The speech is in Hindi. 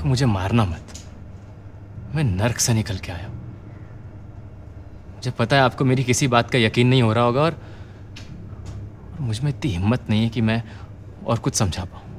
देखो मुझे मारना मत मैं नर्क से निकल के आया हूं मुझे पता है आपको मेरी किसी बात का यकीन नहीं हो रहा होगा और मुझ में इतनी हिम्मत नहीं है कि मैं और कुछ समझा पाऊँ